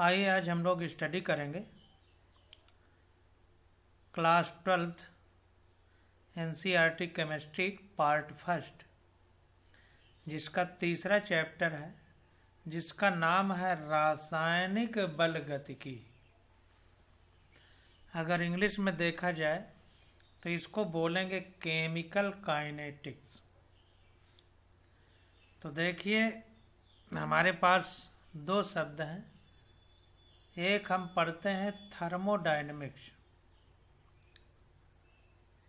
आइए आज हम लोग स्टडी करेंगे class twelfth NCERT chemistry part first जिसका तीसरा चैप्टर है जिसका नाम है रासायनिक बल गतिकी अगर इंग्लिश में देखा जाए तो इसको बोलेंगे केमिकल काइनेटिक्स तो देखिए हमारे पास दो शब्द हैं एक हम पढ़ते हैं थर्मोडाइनमिक्स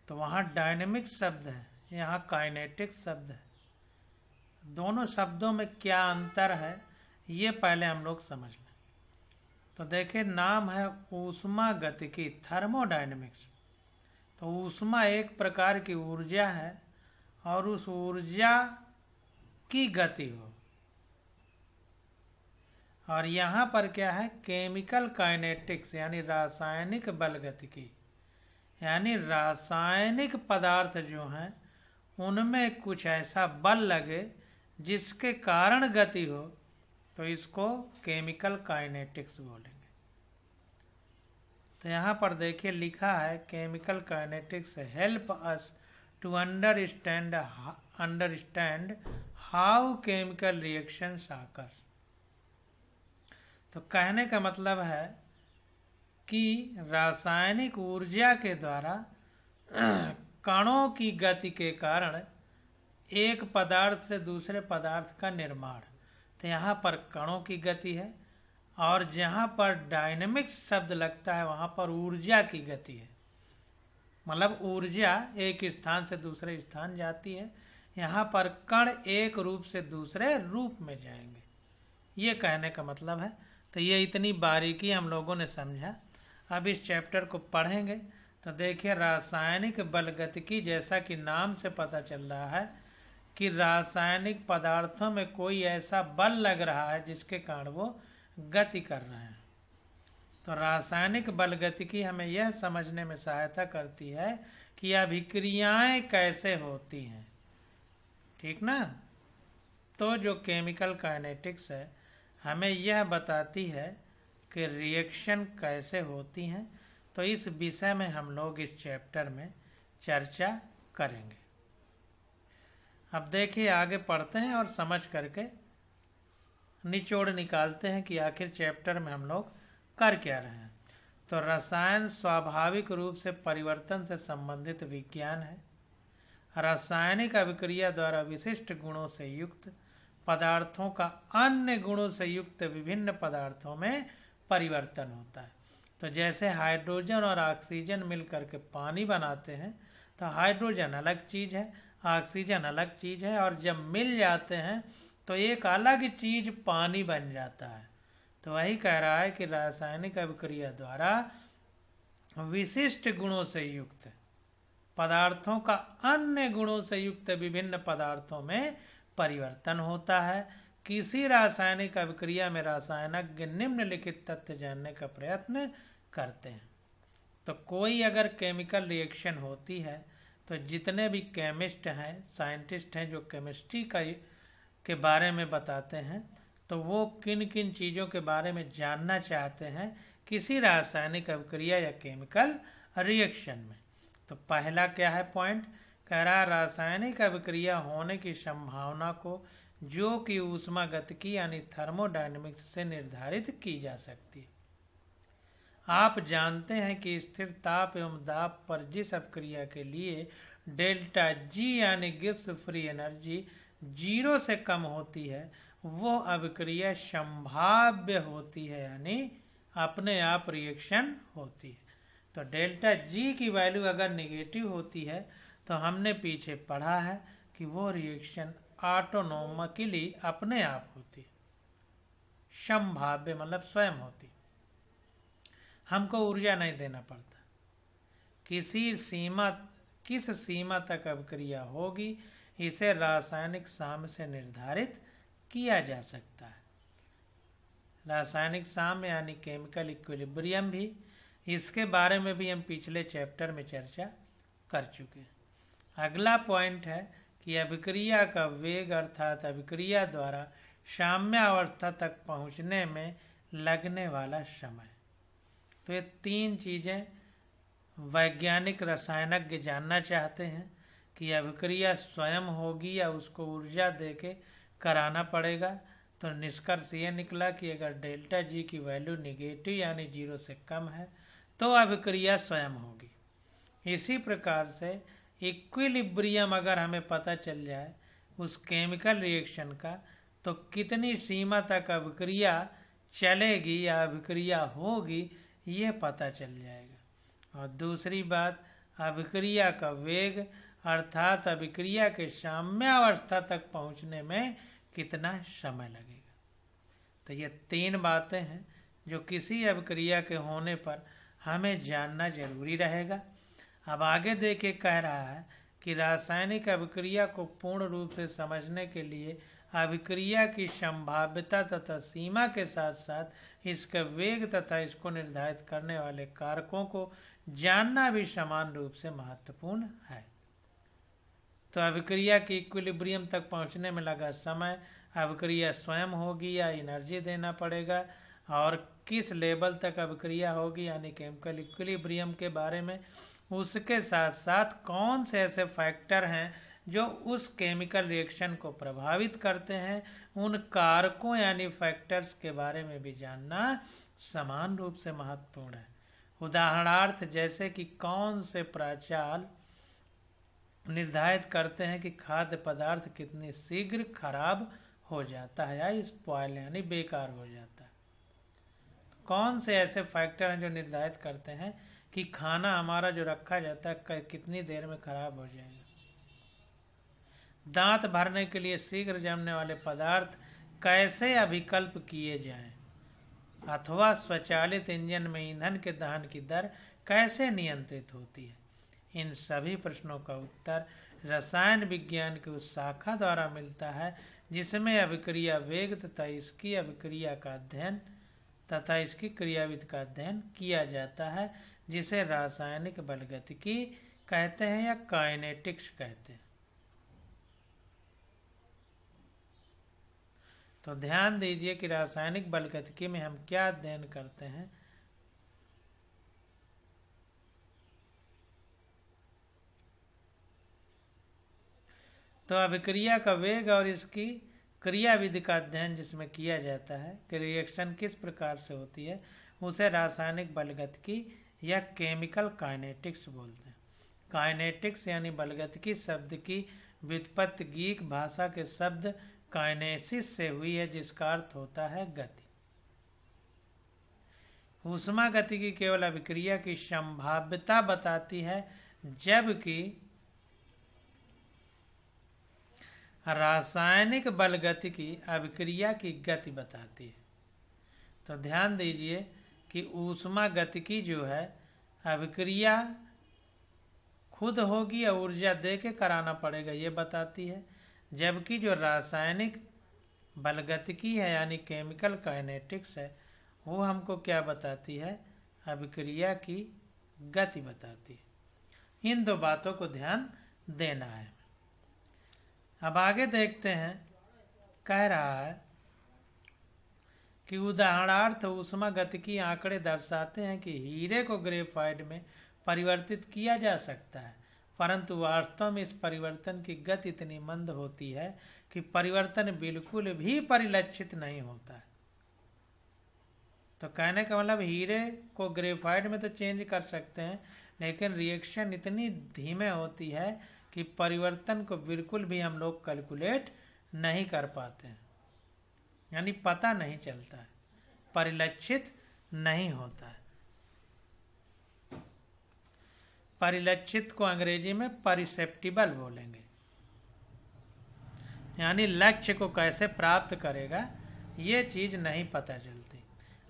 तो वहाँ डायनेमिक्स शब्द है यहाँ काइनेटिक्स शब्द है दोनों शब्दों में क्या अंतर है ये पहले हम लोग समझ लें तो देखिए नाम है ऊष्मा की थर्मोडाइनमिक्स तो ऊष्मा एक प्रकार की ऊर्जा है और उस ऊर्जा की गति हो और यहाँ पर क्या है केमिकल काइनेटिक्स यानी रासायनिक की यानी रासायनिक पदार्थ जो हैं उनमें कुछ ऐसा बल लगे जिसके कारण गति हो तो इसको केमिकल काइनेटिक्स बोलेंगे तो यहाँ पर देखिए लिखा है chemical kinetics help us to understand understand how chemical reactions आकर्ष तो कहने का मतलब है कि रासायनिक ऊर्जा के द्वारा कणों की गति के कारण एक पदार्थ से दूसरे पदार्थ का निर्माण तो यहाँ पर कणों की गति है और जहाँ पर डायनेमिक्स शब्द लगता है वहाँ पर ऊर्जा की गति है मतलब ऊर्जा एक स्थान से दूसरे स्थान जाती है यहाँ पर कण एक रूप से दूसरे रूप में जाएंगे ये कहने का मतलब है तो ये इतनी बारीकी हम लोगों ने समझा अब इस चैप्टर को पढ़ेंगे तो देखिए रासायनिक की जैसा कि नाम से पता चल रहा है कि रासायनिक पदार्थों में कोई ऐसा बल लग रहा है जिसके कारण वो गति कर रहे हैं तो रासायनिक की हमें यह समझने में सहायता करती है कि अभिक्रियाएं कैसे होती हैं ठीक ना तो जो केमिकल काइनेटिक्स है हमें यह बताती है कि रिएक्शन कैसे होती हैं तो इस विषय में हम लोग इस चैप्टर में चर्चा करेंगे अब देखिए आगे पढ़ते हैं और समझ करके निचोड़ निकालते हैं कि आखिर चैप्टर में हम लोग कर क्या रहे हैं तो रसायन स्वाभाविक रूप से परिवर्तन से संबंधित विज्ञान है रासायनिक अभिक्रिया द्वारा विशिष्ट गुणों से युक्त पदार्थों का अन्य गुणों से युक्त विभिन्न पदार्थों में परिवर्तन होता है तो जैसे हाइड्रोजन और ऑक्सीजन मिलकर के पानी बनाते हैं तो हाइड्रोजन अलग चीज़ है ऑक्सीजन अलग चीज़ है और जब मिल जाते हैं तो एक अलग चीज़ पानी बन जाता है तो वही कह रहा है कि रासायनिक अभिक्रिया द्वारा विशिष्ट गुणों से युक्त पदार्थों का अन्य गुणों से युक्त विभिन्न पदार्थों में परिवर्तन होता है किसी रासायनिक अभिक्रिया में रासायनिक निम्नलिखित तथ्य जानने का प्रयत्न करते हैं तो कोई अगर केमिकल रिएक्शन होती है तो जितने भी केमिस्ट हैं साइंटिस्ट हैं जो केमिस्ट्री का के बारे में बताते हैं तो वो किन किन चीज़ों के बारे में जानना चाहते हैं किसी रासायनिक अभिक्रिया या केमिकल रिएक्शन में तो पहला क्या है पॉइंट करा रासायनिक अभिक्रिया होने की संभावना को जो कि ऊष्मा की यानी थर्मोडाइनमिक्स से निर्धारित की जा सकती है आप जानते हैं कि स्थिर ताप एवं दाप पर जिस अपक्रिया के लिए डेल्टा जी यानी गिप्स फ्री एनर्जी जीरो से कम होती है वो अभिक्रिया संभाव्य होती है यानी अपने आप रिएक्शन होती है तो डेल्टा जी की वैल्यू अगर निगेटिव होती है तो हमने पीछे पढ़ा है कि वो रिएक्शन ऑटोनोमिकली अपने आप होती संभाव्य मतलब स्वयं होती हमको ऊर्जा नहीं देना पड़ता किसी सीमा किस सीमा तक अभिक्रिया होगी इसे रासायनिक साम से निर्धारित किया जा सकता है रासायनिक साम यानी केमिकल इक्विलिब्रियम भी इसके बारे में भी हम पिछले चैप्टर में चर्चा कर चुके हैं अगला पॉइंट है कि अभिक्रिया का वेग अर्थात अभिक्रिया द्वारा साम्यावस्था तक पहुंचने में लगने वाला समय तो ये तीन चीज़ें वैज्ञानिक रसायनज्ञ जानना चाहते हैं कि अभिक्रिया स्वयं होगी या उसको ऊर्जा दे के कराना पड़ेगा तो निष्कर्ष ये निकला कि अगर डेल्टा जी की वैल्यू निगेटिव यानी जीरो से कम है तो अभिक्रिया स्वयं होगी इसी प्रकार से इक्विलिब्रियम अगर हमें पता चल जाए उस केमिकल रिएक्शन का तो कितनी सीमा तक अभिक्रिया चलेगी या अभिक्रिया होगी ये पता चल जाएगा और दूसरी बात अभिक्रिया का वेग अर्थात अभिक्रिया के साम्यावस्था तक पहुंचने में कितना समय लगेगा तो ये तीन बातें हैं जो किसी अभिक्रिया के होने पर हमें जानना जरूरी रहेगा अब आगे देखे कह रहा है कि रासायनिक अभिक्रिया को पूर्ण रूप से समझने के लिए अभिक्रिया की संभाव्यता तथा सीमा के साथ साथ इसका वेग तथा इसको निर्धारित करने वाले कारकों को जानना भी समान रूप से महत्वपूर्ण है तो अभिक्रिया के इक्विलिब्रियम तक पहुंचने में लगा समय अभिक्रिया स्वयं होगी या एनर्जी देना पड़ेगा और किस लेवल तक अभिक्रिया होगी यानी केमिकल इक्विलिब्रियम के बारे में उसके साथ साथ कौन से ऐसे फैक्टर हैं जो उस केमिकल रिएक्शन को प्रभावित करते हैं उन कारकों यानी फैक्टर्स के बारे में भी जानना समान रूप से महत्वपूर्ण है उदाहरणार्थ जैसे कि कौन से प्राचाल निर्धारित करते हैं कि खाद्य पदार्थ कितनी शीघ्र खराब हो जाता है या स्पॉयल यानी बेकार हो जाता है कौन से ऐसे फैक्टर हैं जो निर्धारित करते हैं कि खाना हमारा जो रखा जाता है कितनी देर में खराब हो जाएगा दांत भरने के लिए शीघ्र जमने वाले पदार्थ कैसे अभिकल्प किए जाएं अथवा स्वचालित इंजन में ईंधन के दहन की दर कैसे नियंत्रित होती है इन सभी प्रश्नों का उत्तर रसायन विज्ञान की उस शाखा द्वारा मिलता है जिसमें अभिक्रिया वेग तथा इसकी अभिक्रिया का अध्ययन तथा इसकी क्रियाविद का अध्ययन किया जाता है जिसे रासायनिक की कहते हैं या काइनेटिक्स कहते हैं तो ध्यान दीजिए कि रासायनिक बलगतिकी में हम क्या अध्ययन करते हैं तो अभिक्रिया का वेग और इसकी क्रियाविधि का अध्ययन जिसमें किया जाता है कि रिएक्शन किस प्रकार से होती है उसे रासायनिक की या केमिकल काइनेटिक्स बोलते हैं काइनेटिक्स यानी की शब्द की व्युत्पत्ति गीक भाषा के शब्द काइनेसिस से हुई है जिसका अर्थ होता है गति ऊष्मा गति की केवल अभिक्रिया की संभाव्यता बताती है जबकि रासायनिक बल गति की अभिक्रिया की गति बताती है तो ध्यान दीजिए कि ऊष्मा गति की जो है अभिक्रिया खुद होगी या ऊर्जा दे के कराना पड़ेगा ये बताती है जबकि जो रासायनिक बलगतिकी है यानी केमिकल काइनेटिक्स है वो हमको क्या बताती है अभिक्रिया की गति बताती है इन दो बातों को ध्यान देना है अब आगे देखते हैं कह रहा है कि उदाहरणार्थ उष्मा की आंकड़े दर्शाते हैं कि हीरे को ग्रेफाइड में परिवर्तित किया जा सकता है परंतु वास्तव में इस परिवर्तन की गति इतनी मंद होती है कि परिवर्तन बिल्कुल भी परिलक्षित नहीं होता है तो कहने का मतलब हीरे को ग्रेफाइड में तो चेंज कर सकते हैं लेकिन रिएक्शन इतनी धीमे होती है कि परिवर्तन को बिल्कुल भी हम लोग कैलकुलेट नहीं कर पाते हैं यानी पता नहीं चलता है परिलक्षित नहीं होता है परिलक्षित को अंग्रेजी में परिसेप्टिबल बोलेंगे यानी लक्ष्य को कैसे प्राप्त करेगा ये चीज नहीं पता चलती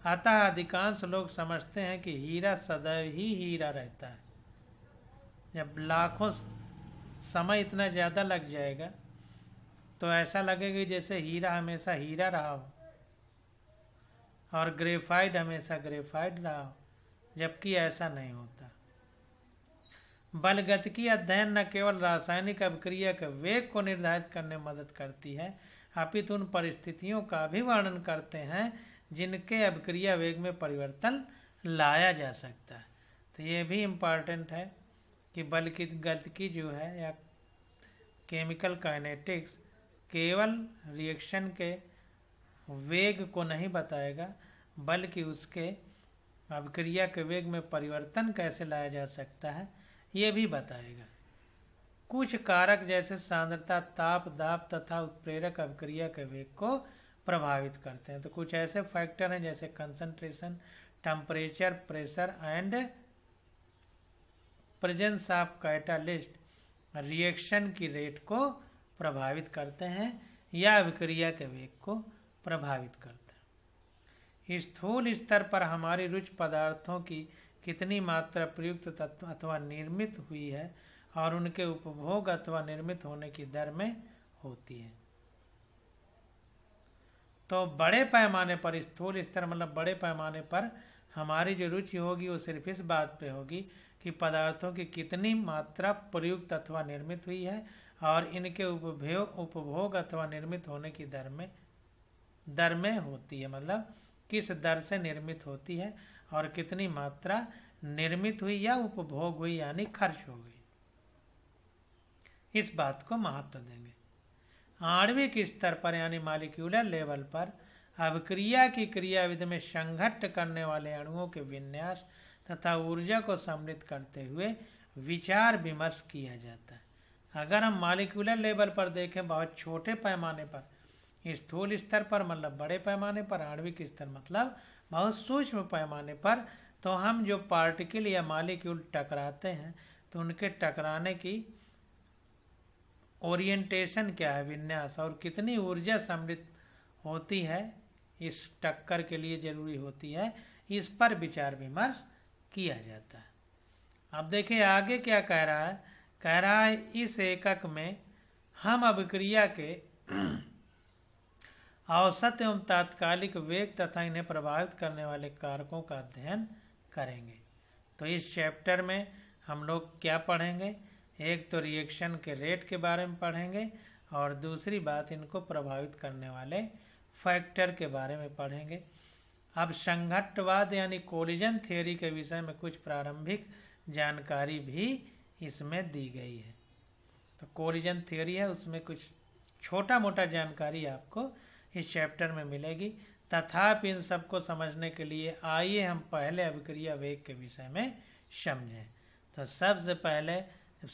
अतः अधिकांश लोग समझते हैं कि हीरा सदैव ही हीरा रहता है जब लाखों समय इतना ज़्यादा लग जाएगा तो ऐसा लगेगा जैसे हीरा हमेशा हीरा रहा हो और ग्रेफाइड हमेशा ग्रेफाइड रहा हो जबकि ऐसा नहीं होता की अध्ययन न केवल रासायनिक अभिक्रिया के वेग को निर्धारित करने में मदद करती है अपितु उन परिस्थितियों का भी वर्णन करते हैं जिनके अभिक्रिया वेग में परिवर्तन लाया जा सकता है तो ये भी इम्पॉर्टेंट है कि बल की की जो है या केमिकल काइनेटिक्स केवल रिएक्शन के वेग को नहीं बताएगा बल्कि उसके अभिक्रिया के वेग में परिवर्तन कैसे लाया जा सकता है ये भी बताएगा कुछ कारक जैसे सांद्रता ताप दाप तथा उत्प्रेरक अभिक्रिया के वेग को प्रभावित करते हैं तो कुछ ऐसे फैक्टर हैं जैसे concentration temperature pressure and presence of catalyst reaction की रेट को प्रभावित करते हैं या अभिक्रिया के वेग को प्रभावित करते हैं स्थूल स्तर पर हमारी रुचि पदार्थों की कितनी मात्रा प्रयुक्त तत्व अथवा निर्मित हुई है और उनके उपभोग अथवा निर्मित होने की दर में होती है तो बड़े पैमाने पर स्थूल स्तर मतलब बड़े पैमाने पर हमारी जो रुचि होगी वो सिर्फ इस बात पे होगी कि पदार्थों की कितनी मात्रा प्रयुक्त अथवा निर्मित हुई है और इनके उपभोग उपभोग अथवा निर्मित होने की दर में दर में होती है मतलब किस दर से निर्मित होती है और कितनी मात्रा निर्मित हुई या उपभोग हुई यानी खर्च हो गई इस बात को महत्व देंगे आणविक स्तर पर यानी मालिक्यूलर लेवल पर अभिक्रिया की क्रियाविधि में संघट करने वाले अणुओं के विन्यास तथा ऊर्जा को सम्मिलित करते हुए विचार विमर्श किया जाता है अगर हम मालिकुलर लेवल पर देखें बहुत छोटे पैमाने पर स्थूल स्तर पर मतलब बड़े पैमाने पर आणविक स्तर मतलब बहुत सूक्ष्म पैमाने पर तो हम जो पार्टिकल या मालिक्यूल टकराते हैं तो उनके टकराने की ओरिएंटेशन क्या है विन्यास और कितनी ऊर्जा समृद्ध होती है इस टक्कर के लिए जरूरी होती है इस पर विचार विमर्श किया जाता है अब देखिए आगे क्या कह रहा है कह रहा है इस एकक में हम अभिक्रिया के औसत एवं तात्कालिक वेग तथा इन्हें प्रभावित करने वाले कारकों का अध्ययन करेंगे तो इस चैप्टर में हम लोग क्या पढ़ेंगे एक तो रिएक्शन के रेट के बारे में पढ़ेंगे और दूसरी बात इनको प्रभावित करने वाले फैक्टर के बारे में पढ़ेंगे अब संघट्टवाद यानी कोलिजन थ्योरी के विषय में कुछ प्रारंभिक जानकारी भी इसमें दी गई है तो कोलिजन थ्योरी है उसमें कुछ छोटा मोटा जानकारी आपको इस चैप्टर में मिलेगी तथापि इन सबको समझने के लिए आइए हम पहले अभिक्रिया वेग के विषय में समझें तो सबसे पहले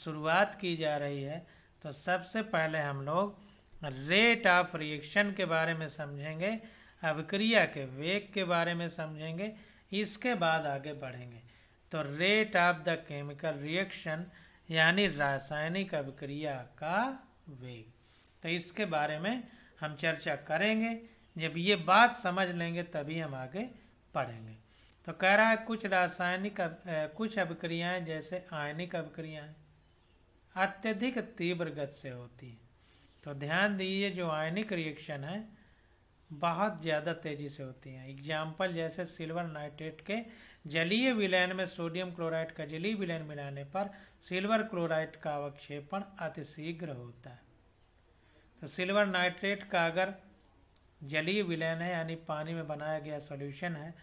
शुरुआत की जा रही है तो सबसे पहले हम लोग रेट ऑफ रिएक्शन के बारे में समझेंगे अभिक्रिया के वेग के बारे में समझेंगे इसके बाद आगे बढ़ेंगे तो rate of the chemical reaction यानी रासायनिक अभिक्रिया का वेग तो इसके बारे में हम चर्चा करेंगे जब ये बात समझ लेंगे तभी हम आगे पढ़ेंगे तो कह रहा है कुछ रासायनिक अब, कुछ अभिक्रियाएं जैसे आयनिक अभिक्रियाएं अत्यधिक तीव्र गत से होती हैं तो ध्यान दीजिए जो आयनिक रिएक्शन है बहुत ज़्यादा तेजी से होती हैं एग्जाम्पल जैसे सिल्वर नाइट्रेट के जलीय विलयन में सोडियम क्लोराइड का जलीय विलयन मिलाने पर सिल्वर क्लोराइड का अवक्षेपण अतिशीघ्र होता है तो सिल्वर नाइट्रेट का अगर जलीय विलयन है यानी पानी में बनाया गया सॉल्यूशन है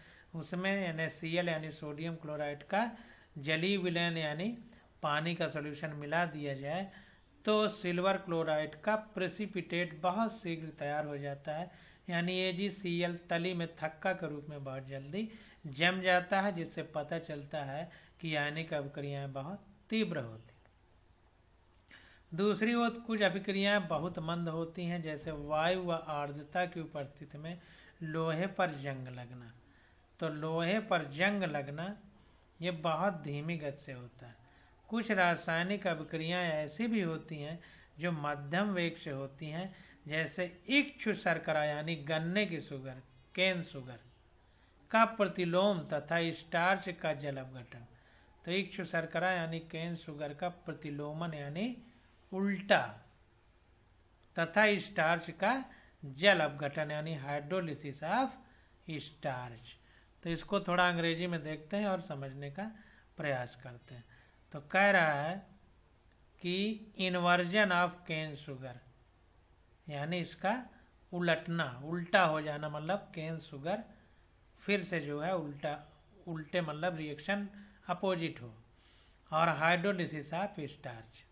उसमें एल यानी सोडियम क्लोराइड का जलीय विलयन यानी पानी का सॉल्यूशन मिला दिया जाए तो सिल्वर क्लोराइड का प्रेसिपिटेट बहुत शीघ्र तैयार हो जाता है यानी ए जी सी एल तली में थक्का के रूप में बहुत जल्दी जम जाता है जिससे पता चलता है कि आयनिक अभिक्रियाएं बहुत तीव्र होती दूसरी ओर कुछ अभिक्रियाएं बहुत मंद होती हैं जैसे वायु व आर्द्रता की उपस्थिति में लोहे पर जंग लगना तो लोहे पर जंग लगना ये बहुत धीमी गति से होता है कुछ रासायनिक अभिक्रियाएं ऐसी भी होती हैं जो मध्यम वेग से होती हैं जैसे इक्षु शर्करा यानी गन्ने की शुगर केन शुगर का प्रतिलोम तथा स्टार्च का जल अवघटन तो इच्छु शर्करा यानी केन सुगर का प्रतिलोमन यानी उल्टा तथा स्टार्च का जल अवघटन यानी हाइड्रोलिसिस ऑफ स्टार्च तो इसको थोड़ा अंग्रेजी में देखते हैं और समझने का प्रयास करते हैं तो कह रहा है कि इन्वर्जन ऑफ कैन शुगर यानी इसका उलटना उल्टा हो जाना मतलब केन शुगर फिर से जो है उल्टा उल्टे मतलब रिएक्शन अपोजिट हो और hydrolysis of starch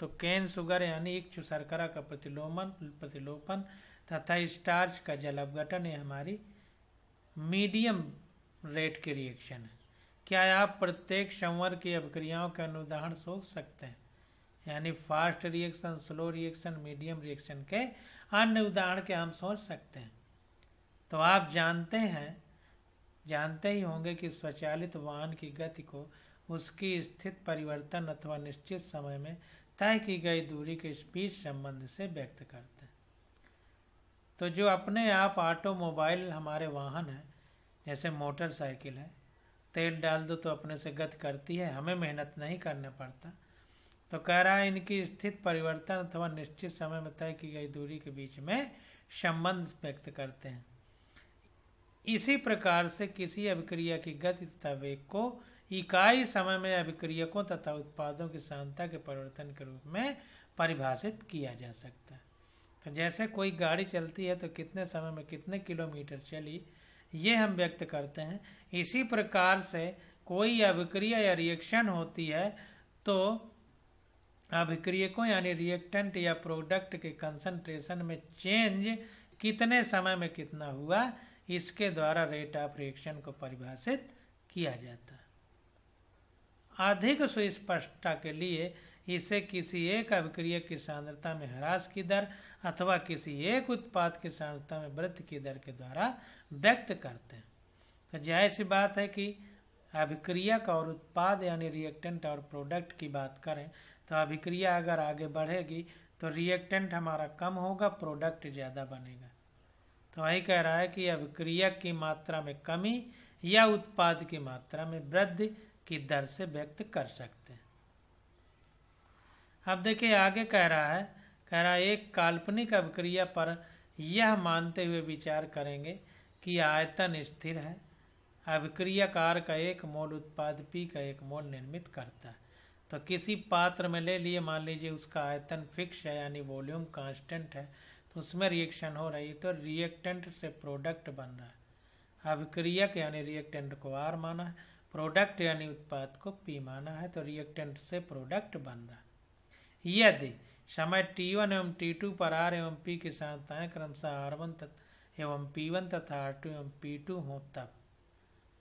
to cane sugar यानी एक शर्करा का प्रतिलोमन प्रतिलोपन तथा स्टार्च का जल अवगठन ये हमारी मीडियम रेट के रिएक्शन है क्या आप प्रत्येक संवर की अभिक्रियाओं के अनुदाहरण सोच सकते हैं यानी fast reaction slow reaction medium reaction के अन्य उदाहरण के हम सोच सकते हैं तो आप जानते हैं जानते ही होंगे कि स्वचालित वाहन की गति को उसकी स्थित परिवर्तन अथवा निश्चित समय में तय की गई दूरी के बीच संबंध से व्यक्त करते हैं तो जो अपने आप ऑटोमोबाइल हमारे वाहन हैं जैसे मोटरसाइकिल है तेल डाल दो तो अपने से गति करती है हमें मेहनत नहीं करना पड़ता तो कह रहा है इनकी स्थित परिवर्तन अथवा निश्चित समय में तय की गई दूरी के बीच में संबंध व्यक्त करते हैं इसी प्रकार से किसी अभिक्रिया की गति तथा वेग को इकाई समय में अभिक्रियकों तथा उत्पादों की सांता के परिवर्तन के रूप में परिभाषित किया जा सकता है तो जैसे कोई गाड़ी चलती है तो कितने समय में कितने किलोमीटर चली ये हम व्यक्त करते हैं इसी प्रकार से कोई अभिक्रिया या रिएक्शन होती है तो अभिक्रियकों यानी रिएक्टेंट या प्रोडक्ट के कंसंट्रेशन में चेंज कितने समय में कितना हुआ इसके द्वारा रेट ऑफ रिएक्शन को परिभाषित किया जाता है अधिक सुस्पष्टता के लिए इसे किसी एक अभिक्रिया की सांद्रता में ह्रास की दर अथवा किसी एक उत्पाद की सांद्रता में वृद्धि की दर के द्वारा व्यक्त करते हैं तो जाहिर सी बात है कि अभिक्रियक और उत्पाद यानी रिएक्टेंट और प्रोडक्ट की बात करें तो अभिक्रिया अगर आगे बढ़ेगी तो रिएक्टेंट हमारा कम होगा प्रोडक्ट ज़्यादा बनेगा तो वही कह रहा है कि अभिक्रियक की मात्रा में कमी या उत्पाद की मात्रा में वृद्धि की दर से व्यक्त कर सकते हैं अब देखिए आगे कह रहा है कह रहा है एक काल्पनिक अभिक्रिया पर यह मानते हुए विचार करेंगे कि आयतन स्थिर है अभिक्रियाकार का एक मोल उत्पाद पी का एक मोल निर्मित करता है तो किसी पात्र में ले लिए मान लीजिए उसका आयतन फिक्स है यानी वॉल्यूम कांस्टेंट है तो उसमें रिएक्शन हो रही है तो रिएक्टेंट से प्रोडक्ट बन रहा है अभिक्रियक यानी रिएक्टेंट को आर माना है प्रोडक्ट यानी उत्पाद को पी माना है तो रिएक्टेंट से प्रोडक्ट बन रहा है यदि समय टी वन एवं टी टू पर आर एवं पी साथ आए क्रमशः आर वन एवं पी वन तथा आर टू एवं पी टू हो तब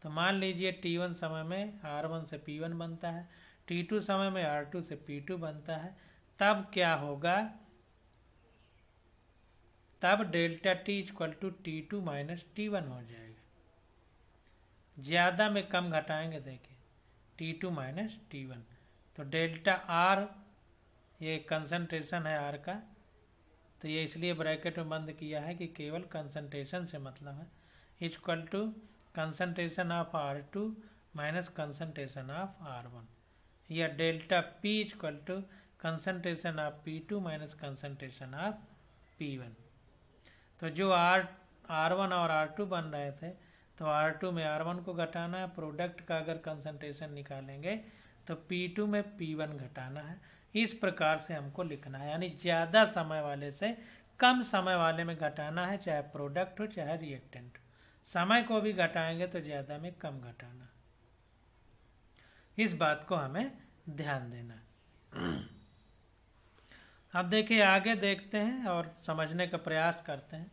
तो मान लीजिए टी वन समय में आर वन से पी वन बनता है टी टू समय में आर टू से पी टू बनता है तब क्या होगा तब delta T equal to T two minus T one हो जाएगा ज़्यादा में कम घटाएंगे देखिए T two minus T one तो डेल्टा आर ये कंसंट्रेशन है आर का तो ये इसलिए ब्रैकेट में बंद किया है कि केवल कंसंट्रेशन से मतलब है equal to concentration of R two minus concentration of R one या delta P equal to concentration of P two minus concentration of P one तो जो आर आर वन और आर टू बन रहे थे तो आर टू में R one को घटाना है प्रोडक्ट का अगर कंसनट्रेशन निकालेंगे तो पी टू में पी वन घटाना है इस प्रकार से हमको लिखना है यानी ज़्यादा समय वाले से कम समय वाले में घटाना है चाहे प्रोडक्ट हो चाहे रिएक्टेंट हो समय को भी घटाएंगे तो ज़्यादा में कम घटाना इस बात को हमें ध्यान देना अब देखिए आगे देखते हैं और समझने का प्रयास करते हैं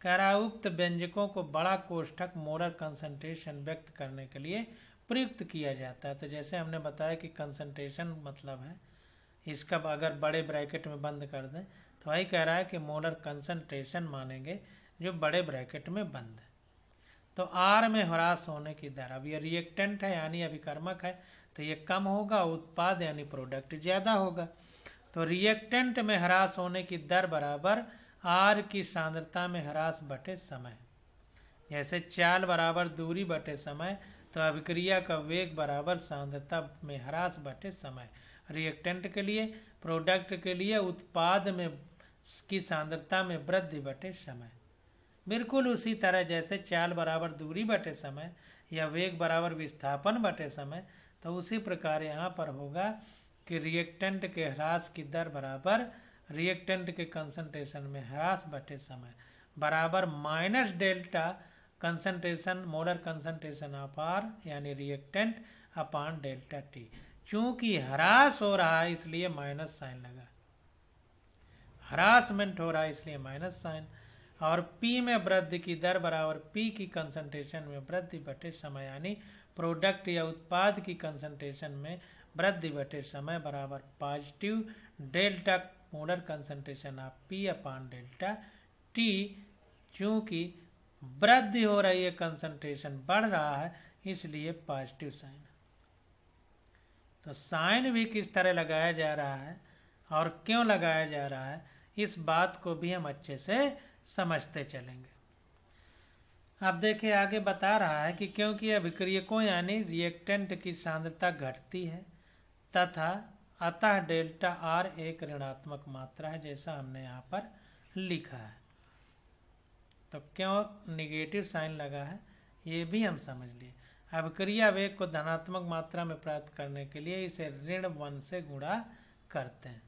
कराउक्त व्यंजकों को बड़ा कोष्ठक मोलर कंसंट्रेशन व्यक्त करने के लिए प्रयुक्त किया जाता है तो जैसे हमने बताया कि कंसंट्रेशन मतलब है इसका अगर बड़े ब्रैकेट में बंद कर दें तो वही कह रहा है कि मोलर कंसंट्रेशन मानेंगे जो बड़े ब्रैकेट में बंद है तो आर में ह्रास होने की दर अब यह रिएक्टेंट है यानी अभिकर्मक है तो ये कम होगा उत्पाद यानी प्रोडक्ट ज़्यादा होगा तो रिएक्टेंट में ह्रास होने की दर बराबर आर की सांद्रता में ह्रास बटे समय जैसे चाल बराबर दूरी बटे समय तो अभिक्रिया का वेग बराबर सांद्रता में ह्रास बटे समय रिएक्टेंट के लिए प्रोडक्ट के लिए उत्पाद में की सांद्रता में वृद्धि बटे समय बिल्कुल उसी तरह जैसे चाल बराबर दूरी बटे समय या वेग बराबर विस्थापन बटे समय तो उसी प्रकार यहाँ पर होगा कि रिएक्टेंट के ह्रास की दर बराबर रिएक्टेंट के कंसंट्रेशन में ह्रास बटे समय बराबर minus delta concentration molar concentration of R यानी रिएक्टेंट अपॉन डेल्टा टी चूंकि ह्रास हो रहा है इसलिए माइनस साइन लगा हरासमेंट हो रहा है इसलिए माइनस साइन और पी में वृद्धि की दर बराबर पी की कंसंट्रेशन में वृद्धि बटे समय यानी प्रोडक्ट या उत्पाद की कंसंट्रेशन में वृद्धि बटे समय बराबर positive delta molar concentration of P upon delta T चूंकि वृद्धि हो रही है कंसंट्रेशन बढ़ रहा है इसलिए पॉजिटिव साइन तो साइन भी किस तरह लगाया जा रहा है और क्यों लगाया जा रहा है इस बात को भी हम अच्छे से समझते चलेंगे अब देखिए आगे बता रहा है कि क्योंकि अभिक्रियकों यानी रिएक्टेंट की सांद्रता घटती है तथा अतः डेल्टा आर एक ऋणात्मक मात्रा है जैसा हमने यहाँ पर लिखा है तो क्यों निगेटिव साइन लगा है ये भी हम समझ लिए अब क्रिया वेग को धनात्मक मात्रा में प्राप्त करने के लिए इसे ऋण वन से गुणा करते हैं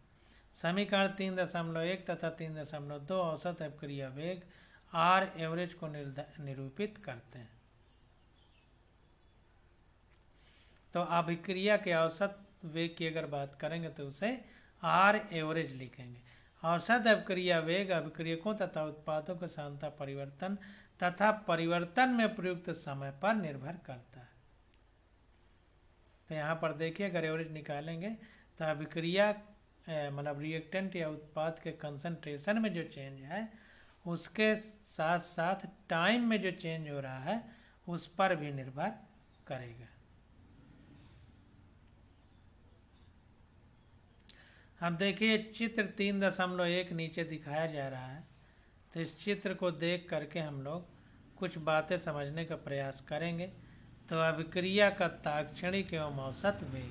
समीकरण तीन दशमलव एक तथा तीन दशमलव दो औसत अब क्रिया वेग आर एवरेज को निरूपित करते हैं तो अभिक्रिया के औसत वेग की अगर बात करेंगे तो उसे आर एवरेज लिखेंगे औसत अभिक्रिया वेग अभिक्रियकों तथा उत्पादों के साधनता परिवर्तन तथा परिवर्तन में प्रयुक्त समय पर निर्भर करता है तो यहाँ पर देखिए अगर एवरेज निकालेंगे तो अभिक्रिया मतलब रिएक्टेंट या उत्पाद के कंसंट्रेशन में जो चेंज है उसके साथ साथ टाइम में जो चेंज हो रहा है उस पर भी निर्भर करेगा अब देखिए चित्र तीन दशमलव एक नीचे दिखाया जा रहा है तो इस चित्र को देख करके हम लोग कुछ बातें समझने का प्रयास करेंगे तो अभिक्रिया का ताक्षणिक एवं औसत वेग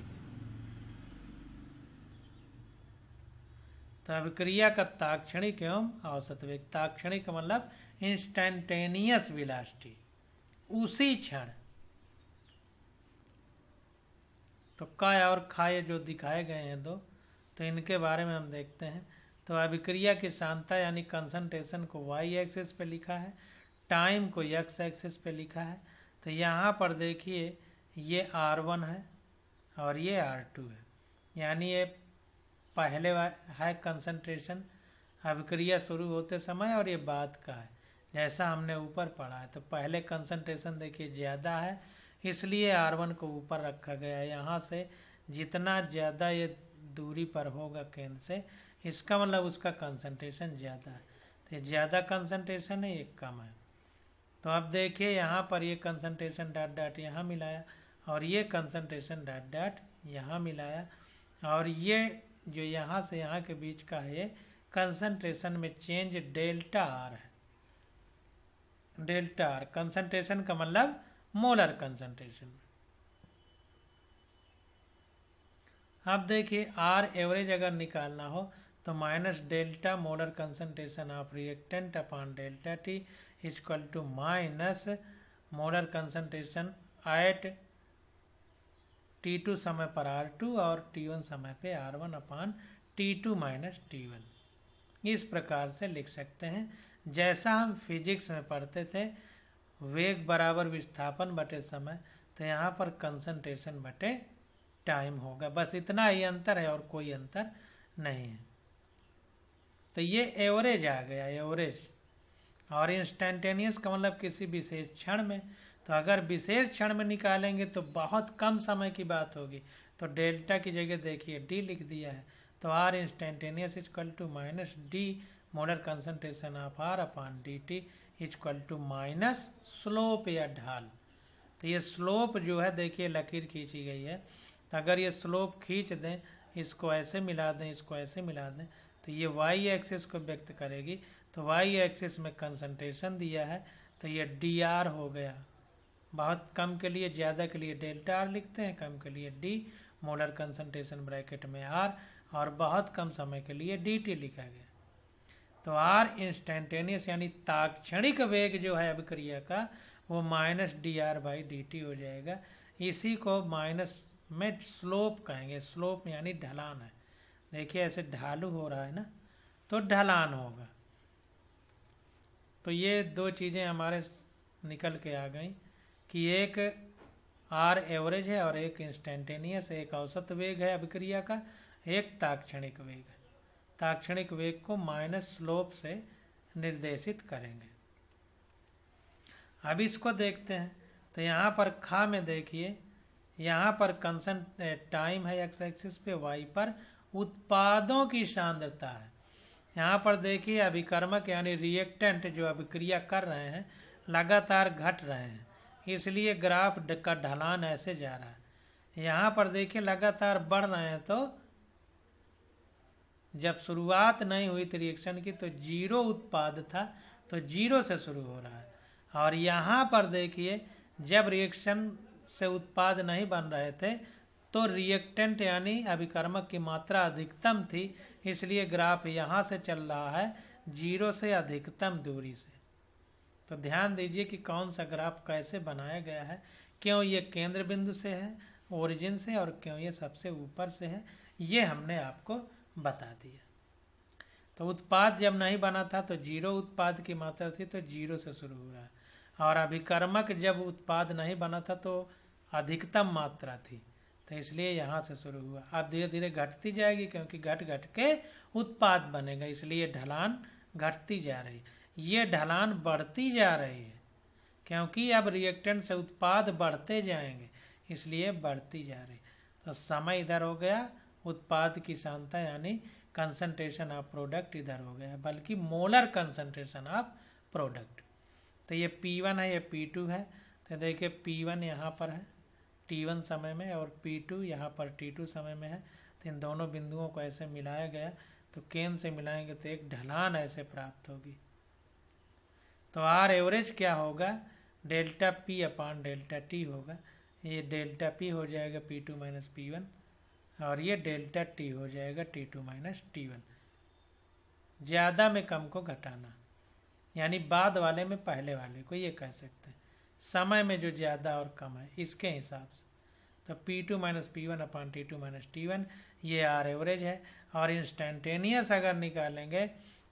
तो अभिक्रिया का ताक्षणिक एवं औसत वेग ताक्षणिक मतलब इंस्टेंटेनियस विलास्टी उसी क्षण तो काय और खाए जो दिखाए गए हैं दो तो इनके बारे में हम देखते हैं तो अभिक्रिया की शांता यानी कंसंट्रेशन को वाई एक्सेस पे लिखा है टाइम को यक्स एक्सेस पे लिखा है तो यहाँ पर देखिए ये आर वन है और ये आर टू है यानी ये पहले है कंसंट्रेशन अभिक्रिया शुरू होते समय और ये बाद का है जैसा हमने ऊपर पढ़ा है तो पहले कंसंट्रेशन देखिए ज़्यादा है इसलिए आर वन को ऊपर रखा गया है यहाँ से जितना ज़्यादा ये दूरी पर होगा केंद्र से इसका मतलब उसका कंसंट्रेशन ज़्यादा है तो ज़्यादा कंसंट्रेशन है एक कम है तो आप देखिए यहाँ पर ये कंसंट्रेशन डॉट डॉट यहाँ मिलाया और ये कंसंट्रेशन डॉट डॉट यहाँ मिलाया और ये जो यहाँ से यहाँ के बीच का है कंसंट्रेशन में चेंज डेल्टा आर है डेल्टा आर कंसंट्रेशन का मतलब मोलर कंसंट्रेशन अब देखिए आर एवरेज अगर निकालना हो तो minus delta molar concentration of reactant upon delta T equal to minus molar concentration at T two समय पर आर टू और टी वन समय पे R one upon T two minus T one इस प्रकार से लिख सकते हैं जैसा हम फिजिक्स में पढ़ते थे वेग बराबर विस्थापन बटे समय तो यहाँ पर कंसनट्रेशन बटे टाइम होगा बस इतना ही अंतर है और कोई अंतर नहीं है तो ये एवरेज आ गया एवरेज और इंस्टेंटेनियस का मतलब किसी विशेष क्षण में तो अगर विशेष क्षण में निकालेंगे तो बहुत कम समय की बात होगी तो डेल्टा की जगह देखिए डी लिख दिया है तो R instantaneous equal to minus D molar concentration of R upon D T equal to minus slope या ढाल तो ये स्लोप जो है देखिए लकीर खींची गई है अगर ये स्लोप खींच दें इसको ऐसे मिला दें इसको ऐसे मिला दें तो ये वाई एक्सिस को व्यक्त करेगी तो वाई एक्सिस में कंसंट्रेशन दिया है तो ये डी आर हो गया बहुत कम के लिए ज़्यादा के लिए डेल्टा आर लिखते हैं कम के लिए डी मोलर कंसंट्रेशन ब्रैकेट में आर और बहुत कम समय के लिए डी टी लिखा गया तो आर इंस्टेंटेनियस यानी ताक्षणिक वेग जो है अभिक्रिया का वो minus D R by D T हो जाएगा इसी को माइनस मिड स्लोप कहेंगे स्लोप यानी ढलान है देखिए ऐसे ढालू हो रहा है ना तो ढलान होगा तो ये दो चीज़ें हमारे निकल के आ गई कि एक आर एवरेज है और एक इंस्टेंटेनियस एक औसत वेग है अभिक्रिया का एक ताक्षणिक वेग है ताक्षणिक वेग को माइनस स्लोप से निर्देशित करेंगे अब इसको देखते हैं तो यहाँ पर खा में देखिए यहाँ पर कंसेंट टाइम eh, है एक्स एक्सिस पे वाई पर उत्पादों की सांद्रता है यहाँ पर देखिए अभिकर्मक यानी रिएक्टेंट जो अभिक्रिया कर रहे हैं लगातार घट रहे हैं इसलिए ग्राफ का ढलान ऐसे जा रहा है यहाँ पर देखिए लगातार बढ़ रहे हैं तो जब शुरुआत नहीं हुई थी रिएक्शन की तो जीरो उत्पाद था तो जीरो से शुरू हो रहा है और यहाँ पर देखिए जब रिएक्शन से उत्पाद नहीं बन रहे थे तो रिएक्टेंट यानी अभिकर्मक की मात्रा अधिकतम थी इसलिए ग्राफ यहाँ से चल रहा है जीरो से अधिकतम दूरी से तो ध्यान दीजिए कि कौन सा ग्राफ कैसे बनाया गया है क्यों ये केंद्र बिंदु से है ओरिजिन से और क्यों ये सबसे ऊपर से है ये हमने आपको बता दिया तो उत्पाद जब नहीं बना था तो जीरो उत्पाद की मात्रा थी तो जीरो से शुरू हो रहा है और अभिकर्मक जब उत्पाद नहीं बना था तो अधिकतम मात्रा थी तो इसलिए यहाँ से शुरू हुआ अब धीरे धीरे घटती जाएगी क्योंकि घट घट के उत्पाद बनेगा इसलिए ढलान घटती जा रही है ये ढलान बढ़ती जा रही है क्योंकि अब रिएक्टेंट से उत्पाद बढ़ते जाएंगे इसलिए बढ़ती जा रही तो समय इधर हो गया उत्पाद की शांता यानी कंसंट्रेशन ऑफ प्रोडक्ट इधर हो गया बल्कि मोलर कंसंट्रेशन ऑफ प्रोडक्ट तो ये पी वन है ये पी टू है तो देखिए पी वन यहाँ पर है टी वन समय में और पी टू यहाँ पर टी टू समय में है तो इन दोनों बिंदुओं को ऐसे मिलाया गया तो केंद्र से मिलाएंगे तो एक ढलान ऐसे प्राप्त होगी तो आर एवरेज क्या होगा delta P upon delta T होगा ये डेल्टा पी हो जाएगा P two minus P one और ये डेल्टा टी हो जाएगा T two minus T one ज़्यादा में कम को घटाना यानी बाद वाले में पहले वाले को ये कह सकते हैं समय में जो ज़्यादा और कम है इसके हिसाब से तो P2 two minus P one upon T two minus T one ये आर एवरेज है और इंस्टेंटेनियस अगर निकालेंगे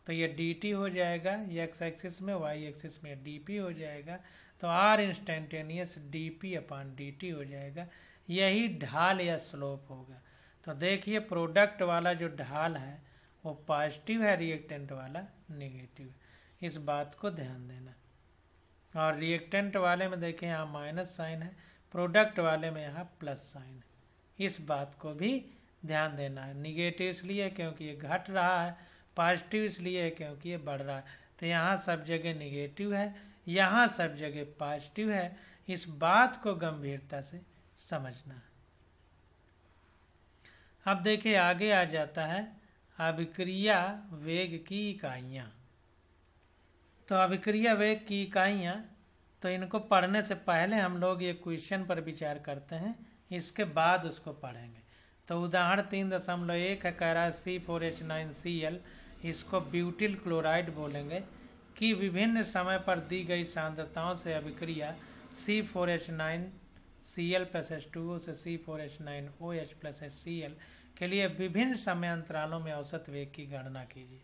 तो ये डी टी हो जाएगा ये एक्स एक्सिस में वाई एक्सिस में डी पी हो जाएगा तो R instantaneous D P upon D T हो जाएगा यही ढाल या स्लोप होगा तो देखिए प्रोडक्ट वाला जो ढाल है वो पॉजिटिव है रिएक्टेंट वाला नेगेटिव इस बात को ध्यान देना और रिएक्टेंट वाले में देखें यहाँ माइनस साइन है प्रोडक्ट वाले में यहाँ प्लस साइन है इस बात को भी ध्यान देना है निगेटिव इसलिए क्योंकि ये घट रहा है पॉजिटिव इसलिए क्योंकि ये बढ़ रहा है तो यहाँ सब जगह निगेटिव है यहाँ सब जगह पॉजिटिव है इस बात को गंभीरता से समझना अब देखिए आगे आ जाता है अभिक्रिया वेग की इकाइयाँ तो अभिक्रिया वेग की इकाइयाँ तो इनको पढ़ने से पहले हम लोग ये क्वेश्चन पर विचार करते हैं इसके बाद उसको पढ़ेंगे तो उदाहरण तीन दशमलव एक है कह रहा है C four H nine C L इसको ब्यूटिल क्लोराइड बोलेंगे कि विभिन्न समय पर दी गई सांद्रताओं से अभिक्रिया C four H nine C L plus H two O से C four H nine O H plus H C L के लिए विभिन्न समय अंतरालों में औसत वेग की गणना कीजिए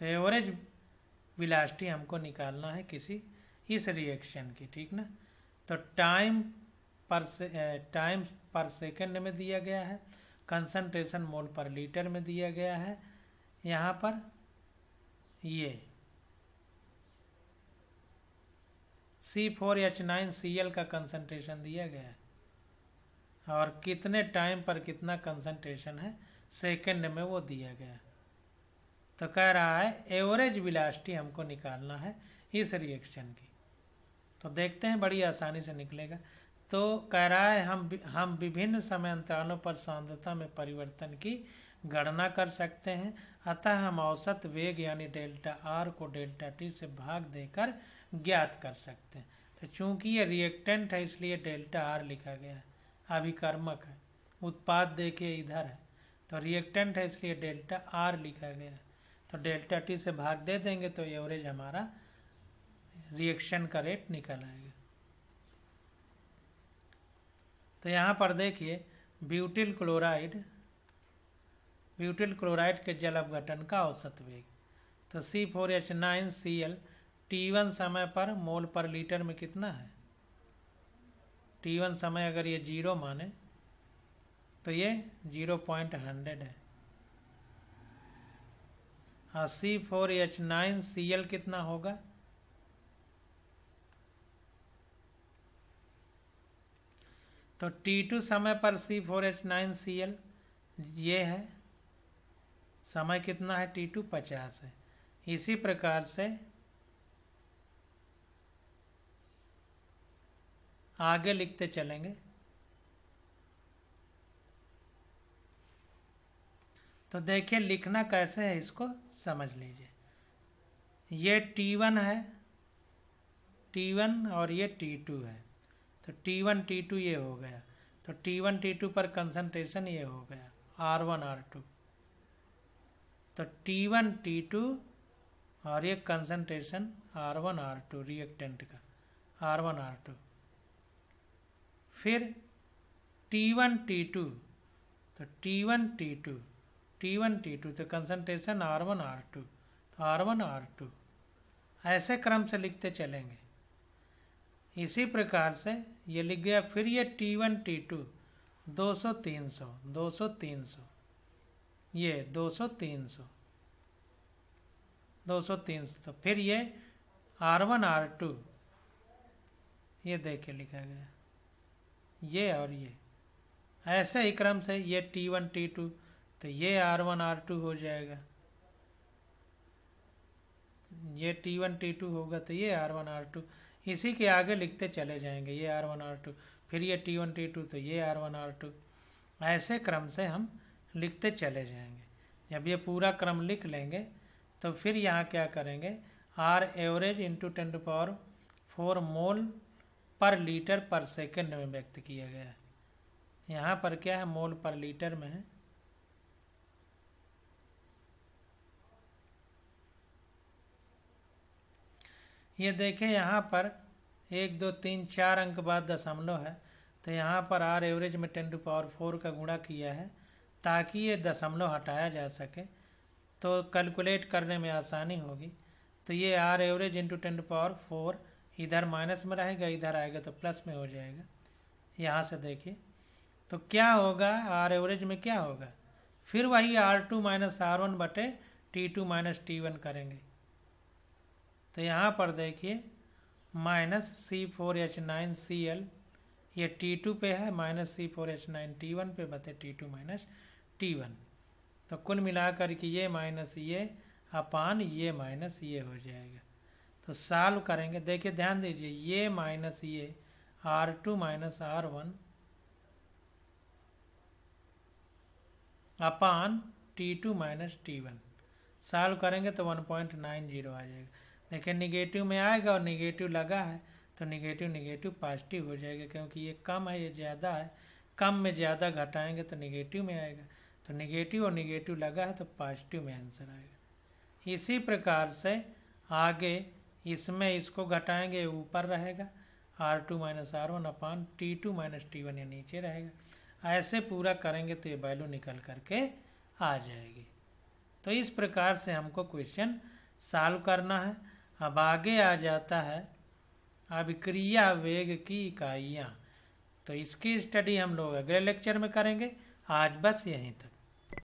तो एवरेज विलास्टी हमको निकालना है किसी इस रिएक्शन की ठीक ना तो टाइम पर से टाइम पर सेकेंड में दिया गया है कंसंट्रेशन मोल पर लीटर में दिया गया है यहाँ पर ये C four H nine C L का कंसंट्रेशन दिया गया है और कितने टाइम पर कितना कंसंट्रेशन है सेकेंड में वो दिया गया है तो कह रहा है एवरेज विलासिटी हमको निकालना है इस रिएक्शन की तो देखते हैं बड़ी आसानी से निकलेगा तो कह रहा है हम हम विभिन्न समय अंतरालों पर सांद्रता में परिवर्तन की गणना कर सकते हैं अतः हम औसत वेग यानी डेल्टा आर को डेल्टा टी से भाग देकर ज्ञात कर सकते हैं तो चूंकि ये रिएक्टेंट है इसलिए डेल्टा आर लिखा गया है अभिकर्मक है उत्पाद देखिए इधर है तो रिएक्टेंट है इसलिए डेल्टा आर लिखा गया है तो डेल्टा टी से भाग दे देंगे तो एवरेज हमारा रिएक्शन का रेट निकल आएगा तो यहाँ पर देखिए ब्यूटिल क्लोराइड ब्यूटिल क्लोराइड के जल अपघटन का औसत वेग तो C four H nine C L T one समय पर मोल पर लीटर में कितना है टी वन समय अगर ये जीरो माने तो ये जीरो पॉइंट हंड्रेड है हाँ C four H nine C L कितना होगा तो टी टू समय पर C four H nine C L ये है समय कितना है टी टू पचास है इसी प्रकार से आगे लिखते चलेंगे तो देखिए लिखना कैसे है इसको समझ लीजिए ये टी वन है टी वन और ये टी टू है तो टी वन टी टू ये हो गया तो टी वन टी टू पर कंसंट्रेशन ये हो गया आर वन आर टू तो टी वन टी टू और ये concentration R one R two reactant का आर वन आर टू फिर टी वन टी टू तो T one T two T one T two तो concentration R one R two तो R one R two ऐसे क्रम से लिखते चलेंगे इसी प्रकार से ये लिख गया फिर ये टी वन टी टू दो सौ तीन सौ दो सौ तीन सौ ये दो सौ तीन सौ दो सौ तीन सौ तो फिर ये आर वन आर टू ये देखे लिखा गया ये और ये ऐसे ही क्रम से ये टी वन टी टू तो ये आर वन आर टू हो जाएगा ये टी वन टी टू होगा तो ये आर वन आर टू इसी के आगे लिखते चले जाएंगे ये आर वन आर टू फिर ये टी वन टी टू तो ये आर वन आर टू ऐसे क्रम से हम लिखते चले जाएंगे जब ये पूरा क्रम लिख लेंगे तो फिर यहाँ क्या करेंगे R average into ten to power four mole पर लीटर पर सेकेंड में व्यक्त किया गया है यहाँ पर क्या है मोल पर लीटर में है ये देखें यहाँ पर एक दो तीन चार अंक बाद दशमलव है तो यहाँ पर आर एवरेज में टेन टू पावर फोर का गुणा किया है ताकि ये दशमलव हटाया जा सके तो कैलकुलेट करने में आसानी होगी तो ये R average into ten to power four इधर माइनस में रहेगा इधर आएगा तो प्लस में हो जाएगा यहाँ से देखिए तो क्या होगा आर एवरेज में क्या होगा फिर वही R two minus R one बटे T two minus T one करेंगे तो यहाँ पर देखिए minus C four H nine C L ये टी टू पे है minus C four H nine T one पे बताए T two minus T one तो कुल मिलाकर के ये माइनस ये अपान ये माइनस ये हो जाएगा तो साल्व करेंगे देखिए ध्यान दीजिए ये माइनस ये R two minus R one upon T two minus T one solve करेंगे तो वन पॉइंट नाइन जीरो आ जाएगा लेकिन निगेटिव में आएगा और निगेटिव लगा है तो निगेटिव निगेटिव पॉजिटिव हो जाएगा क्योंकि ये कम है ये ज़्यादा है कम में ज़्यादा घटाएंगे तो निगेटिव में आएगा तो निगेटिव और निगेटिव लगा है तो पॉजिटिव में आंसर आएगा इसी प्रकार से आगे इसमें इसको घटाएंगे ऊपर रहेगा R two minus R one upon T two minus T one ये नीचे रहेगा ऐसे पूरा करेंगे तो ये वैल्यू निकल करके आ जाएगी तो इस प्रकार से हमको क्वेश्चन सॉल्व करना है अब आगे आ जाता है अभिक्रिया वेग की इकाइयाँ तो इसकी स्टडी हम लोग अगले लेक्चर में करेंगे आज बस यहीं तक